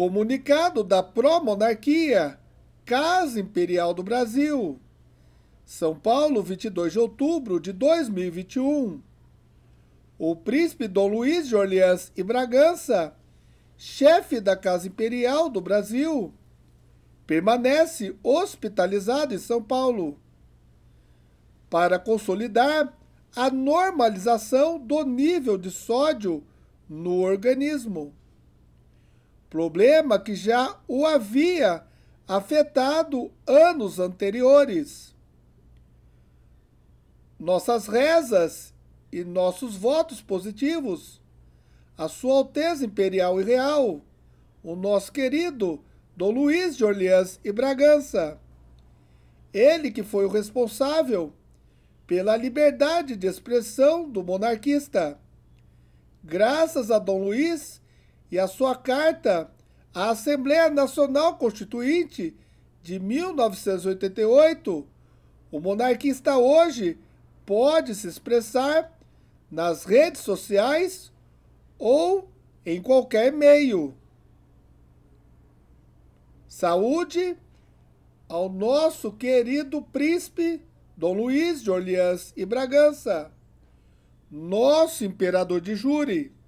comunicado da pró-monarquia, Casa Imperial do Brasil. São Paulo, 22 de outubro de 2021. O príncipe Dom Luiz de Orleans e Bragança, chefe da Casa Imperial do Brasil, permanece hospitalizado em São Paulo para consolidar a normalização do nível de sódio no organismo problema que já o havia afetado anos anteriores. Nossas rezas e nossos votos positivos, a Sua Alteza Imperial e Real, o nosso querido Dom Luiz de Orleans e Bragança. Ele que foi o responsável pela liberdade de expressão do monarquista. Graças a Dom Luiz, e a sua carta à Assembleia Nacional Constituinte de 1988, o monarquista hoje pode se expressar nas redes sociais ou em qualquer meio. Saúde ao nosso querido príncipe Dom Luís de Orleans e Bragança, nosso imperador de júri.